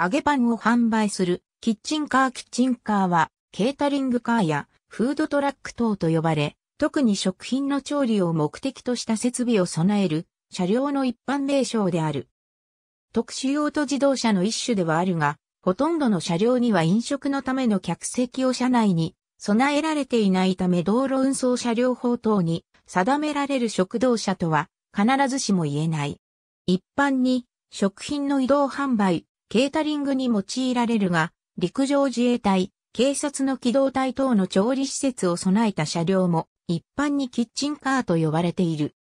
揚げパンを販売するキッチンカーキッチンカーはケータリングカーやフードトラック等と呼ばれ、特に食品の調理を目的とした設備を備える車両の一般名称である。特殊用途自動車の一種ではあるが、ほとんどの車両には飲食のための客席を車内に備えられていないため道路運送車両法等に定められる食堂車とは必ずしも言えない。一般に食品の移動販売、ケータリングに用いられるが、陸上自衛隊、警察の機動隊等の調理施設を備えた車両も、一般にキッチンカーと呼ばれている。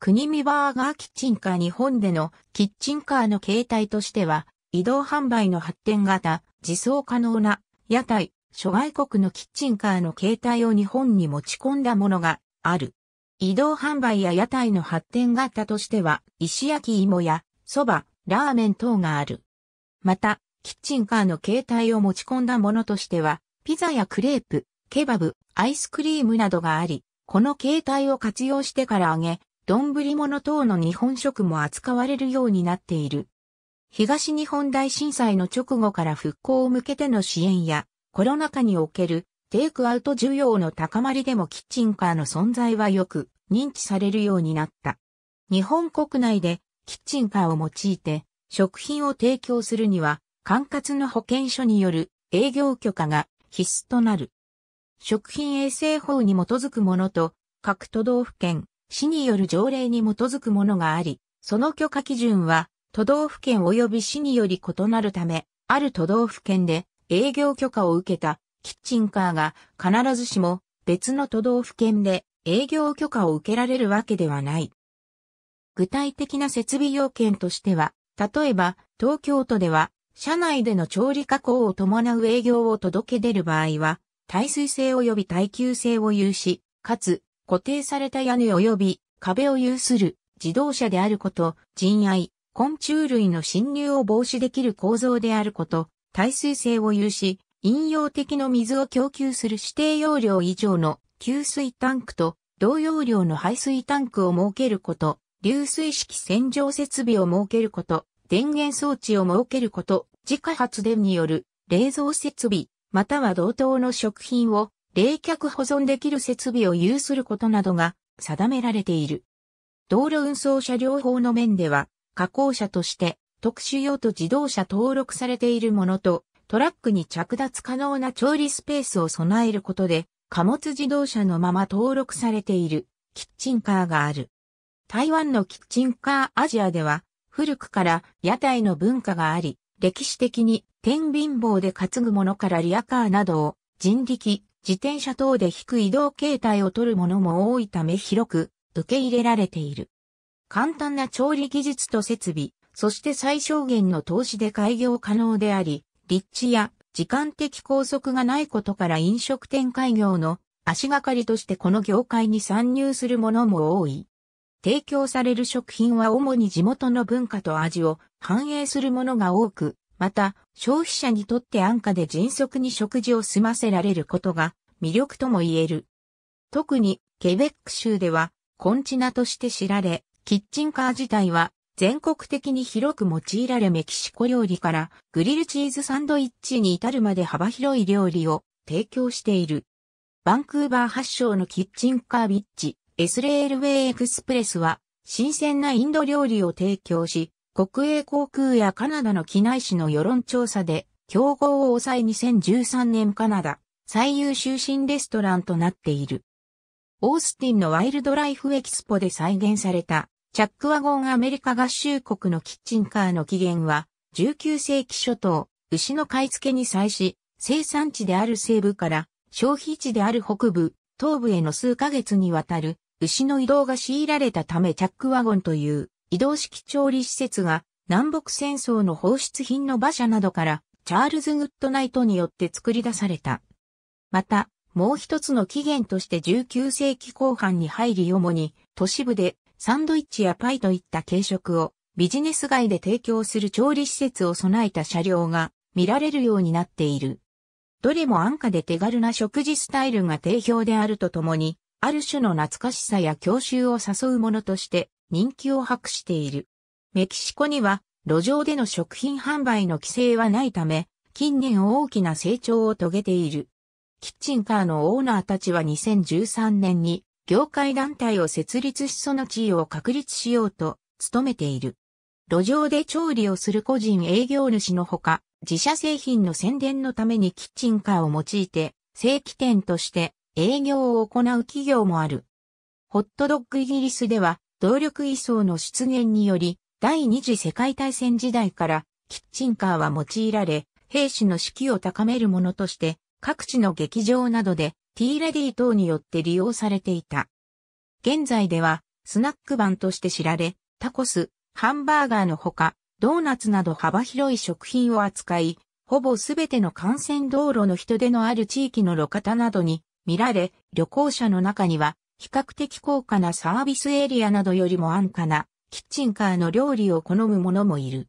国見バーガーキッチンカー日本でのキッチンカーの形態としては、移動販売の発展型、自走可能な屋台、諸外国のキッチンカーの形態を日本に持ち込んだものがある。移動販売や屋台の発展があったとしては、石焼き芋や、蕎麦、ラーメン等がある。また、キッチンカーの携帯を持ち込んだものとしては、ピザやクレープ、ケバブ、アイスクリームなどがあり、この携帯を活用してから揚げ、丼物等の日本食も扱われるようになっている。東日本大震災の直後から復興を向けての支援や、コロナ禍におけるテイクアウト需要の高まりでもキッチンカーの存在はよく認知されるようになった。日本国内でキッチンカーを用いて食品を提供するには管轄の保健所による営業許可が必須となる。食品衛生法に基づくものと各都道府県、市による条例に基づくものがあり、その許可基準は都道府県及び市により異なるため、ある都道府県で営業許可を受けたキッチンカーが必ずしも別の都道府県で営業許可を受けられるわけではない。具体的な設備要件としては、例えば東京都では社内での調理加工を伴う営業を届け出る場合は、耐水性及び耐久性を有し、かつ固定された屋根及び壁を有する自動車であること、人愛、昆虫類の侵入を防止できる構造であること、耐水性を有し、飲用的の水を供給する指定容量以上の給水タンクと同容量の排水タンクを設けること、流水式洗浄設備を設けること、電源装置を設けること、自家発電による冷蔵設備、または同等の食品を冷却保存できる設備を有することなどが定められている。道路運送車両法の面では、加工車として特殊用途自動車登録されているものとトラックに着脱可能な調理スペースを備えることで、貨物自動車のまま登録されているキッチンカーがある。台湾のキッチンカーアジアでは、古くから屋台の文化があり、歴史的に天秤棒で担ぐものからリアカーなどを人力、自転車等で引く移動形態を取るものも多いため広く受け入れられている。簡単な調理技術と設備、そして最小限の投資で開業可能であり、立地や時間的拘束がないことから飲食店開業の足がかりとしてこの業界に参入するものも多い。提供される食品は主に地元の文化と味を反映するものが多く、また消費者にとって安価で迅速に食事を済ませられることが魅力とも言える。特にケベック州ではコンチナとして知られ、キッチンカー自体は全国的に広く用いられメキシコ料理からグリルチーズサンドイッチに至るまで幅広い料理を提供している。バンクーバー発祥のキッチンカービッチ、エスレールウェイエクスプレスは新鮮なインド料理を提供し、国営航空やカナダの機内紙の世論調査で競合を抑え2013年カナダ最優秀新レストランとなっている。オースティンのワイルドライフエキスポで再現されたチャックワゴンアメリカ合衆国のキッチンカーの起源は、19世紀初頭、牛の買い付けに際し、生産地である西部から消費地である北部、東部への数ヶ月にわたる牛の移動が強いられたためチャックワゴンという移動式調理施設が南北戦争の放出品の馬車などからチャールズ・グッドナイトによって作り出された。また、もう一つの起源として19世紀後半に入り主に都市部でサンドイッチやパイといった軽食をビジネス街で提供する調理施設を備えた車両が見られるようになっている。どれも安価で手軽な食事スタイルが定評であるとともに、ある種の懐かしさや郷愁を誘うものとして人気を博している。メキシコには路上での食品販売の規制はないため、近年大きな成長を遂げている。キッチンカーのオーナーたちは2013年に業界団体を設立しその地位を確立しようと努めている。路上で調理をする個人営業主のほか、自社製品の宣伝のためにキッチンカーを用いて、正規店として営業を行う企業もある。ホットドッグイギリスでは、動力移送の出現により、第二次世界大戦時代からキッチンカーは用いられ、兵士の士気を高めるものとして、各地の劇場などでティーレディ等によって利用されていた。現在では、スナック版として知られ、タコス、ハンバーガーのほか、ドーナツなど幅広い食品を扱い、ほぼすべての幹線道路の人出のある地域の路肩などに見られ、旅行者の中には、比較的高価なサービスエリアなどよりも安価な、キッチンカーの料理を好む者もいる。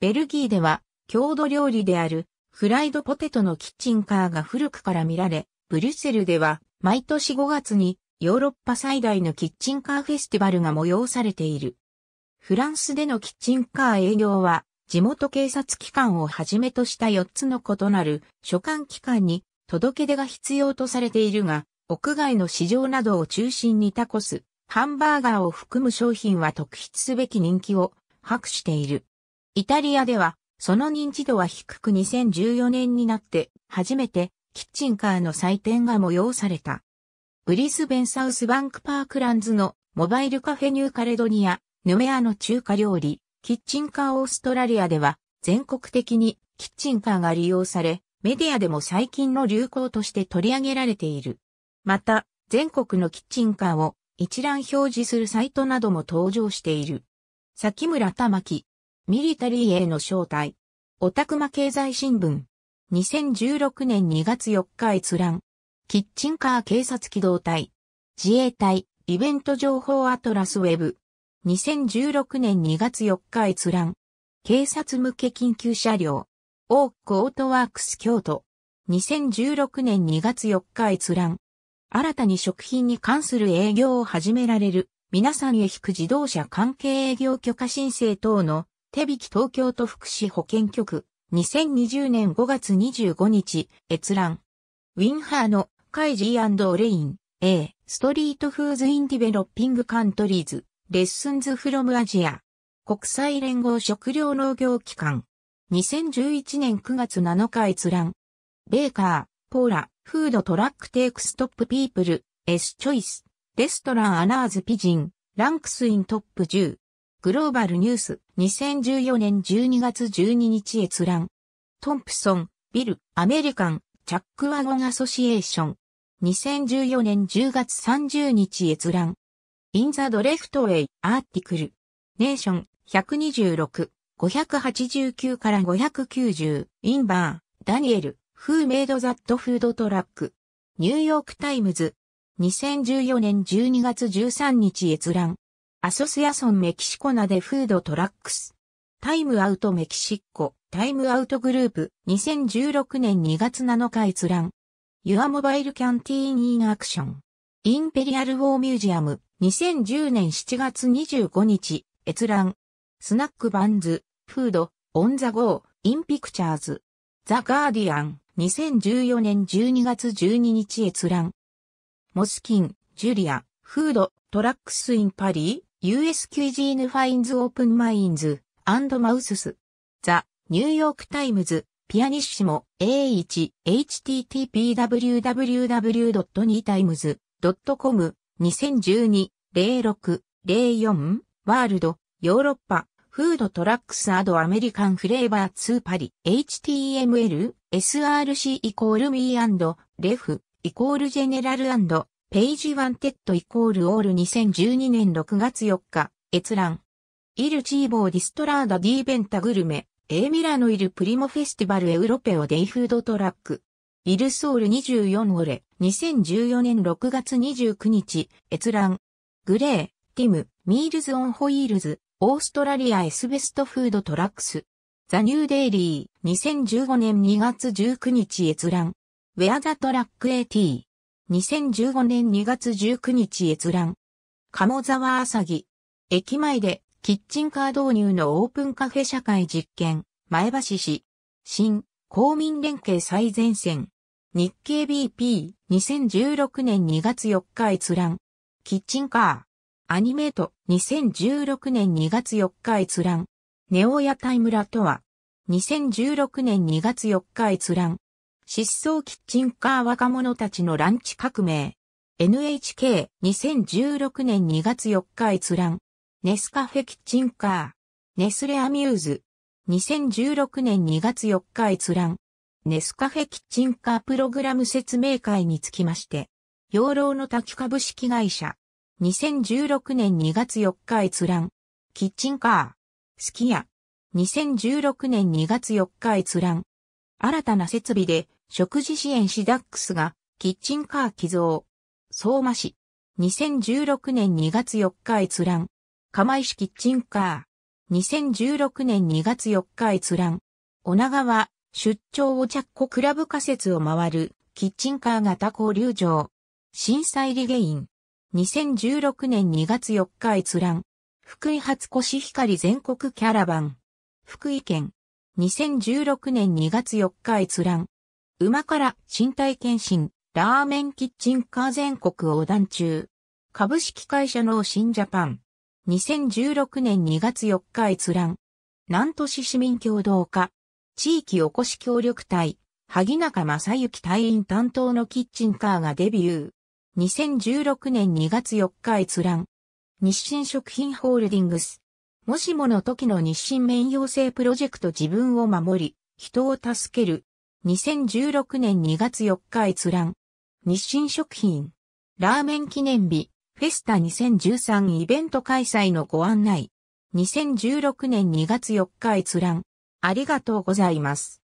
ベルギーでは、郷土料理である、フライドポテトのキッチンカーが古くから見られ、ブリュッセルでは、毎年5月にヨーロッパ最大のキッチンカーフェスティバルが催されている。フランスでのキッチンカー営業は、地元警察機関をはじめとした4つの異なる所管機関に届け出が必要とされているが、屋外の市場などを中心にタコス、ハンバーガーを含む商品は特筆すべき人気を博している。イタリアでは、その認知度は低く2014年になって、初めてキッチンカーの祭典が催された。ブリスベンサウスバンクパークランズのモバイルカフェニューカレドニア、ヌメアの中華料理、キッチンカーオーストラリアでは全国的にキッチンカーが利用され、メディアでも最近の流行として取り上げられている。また、全国のキッチンカーを一覧表示するサイトなども登場している。崎村玉木、ミリタリーへの招待、オタクマ経済新聞。2016年2月4日閲覧。キッチンカー警察機動隊。自衛隊イベント情報アトラスウェブ。2016年2月4日閲覧。警察向け緊急車両。オークオートワークス京都。2016年2月4日閲覧。新たに食品に関する営業を始められる。皆さんへ引く自動車関係営業許可申請等の手引き東京都福祉保健局。2020年5月25日、閲覧。ウィンハーのカイジーオレイン、A、ストリートフーズインディベロッピングカントリーズ、レッスンズフロムアジア。国際連合食糧農業機関。2011年9月7日閲覧。ベーカー、ポーラ、フードトラックテイクストップピープル、S チョイス、レストランアナーズピジン、ランクスイントップ10。グローバルニュース2014年12月12日閲覧。トンプソン、ビル、アメリカン、チャックワゴンアソシエーション。2014年10月30日閲覧。インザドレフトウェイ、アーティクル。ネーション、126、589から590、インバー、ダニエル、フーメイドザットフードトラック。ニューヨークタイムズ。2014年12月13日閲覧。アソスヤソンメキシコナでフードトラックス。タイムアウトメキシコ、タイムアウトグループ、2016年2月7日閲覧。Your イルキャンティー n ーン e n in a インペリアル・ウォー・ミュージアム、2010年7月25日、閲覧。スナックバンズ、フード、オン・ザ・ゴー、イン・ピクチャーズ。ザ・ガーディアン、2014年12月12日閲覧。モスキン、ジュリア、フード、トラックス・イン・パリー、US キュイジーヌファインズオープ n d インズアンドマウスス。ザ・ニューヨークタイムズ、ピアニッシモ A1HTTPWWW.2times.com 2012-06-04ワールドヨーロッパフードトラックスアドアメリカンフレーバー2パリ HTML SRC イコールミーレフイコールジェネラルページワンテッドイコールオール2012年6月4日、閲覧。イルチーボーディストラーダディーベンタグルメ、エーミラノイルプリモフェスティバルエウロペオデイフードトラック。イルソール24オレ、2014年6月29日、閲覧。グレー、ティム、ミールズオンホイールズ、オーストラリアエスベストフードトラックス。ザニューデイリー、2015年2月19日閲覧。ウェアザトラック AT。2015年2月19日閲覧。鴨沢朝木。駅前でキッチンカー導入のオープンカフェ社会実験。前橋市。新、公民連携最前線。日経 BP。2016年2月4日閲覧。キッチンカー。アニメート。2016年2月4日閲覧。ネオヤタイムラとは。2016年2月4日閲覧。失踪キッチンカー若者たちのランチ革命。NHK2016 年2月4日閲覧。ネスカフェキッチンカー。ネスレアミューズ。2016年2月4日閲覧。ネスカフェキッチンカープログラム説明会につきまして。養老の滝株式会社。2016年2月4日閲覧。キッチンカー。スキヤ。2016年2月4日閲覧。新たな設備で食事支援士ダックスが、キッチンカー寄贈。相馬市。2016年2月4日閲覧。釜石キッチンカー。2016年2月4日閲覧。女川、出張おっ子クラブ仮設を回る、キッチンカー型交流場。震災リゲイン。2016年2月4日閲覧。福井初コシヒカリ全国キャラバン。福井県。2016年2月4日閲覧。馬から身体検診、ラーメンキッチンカー全国横断中。株式会社の新ジャパン。2016年2月4日閲覧。南都市市民共同課。地域おこし協力隊。萩中正幸隊員担当のキッチンカーがデビュー。2016年2月4日閲覧。日清食品ホールディングス。もしもの時の日清免用性プロジェクト自分を守り、人を助ける、2016年2月4日閲覧。日清食品。ラーメン記念日。フェスタ2013イベント開催のご案内。2016年2月4日閲覧。ありがとうございます。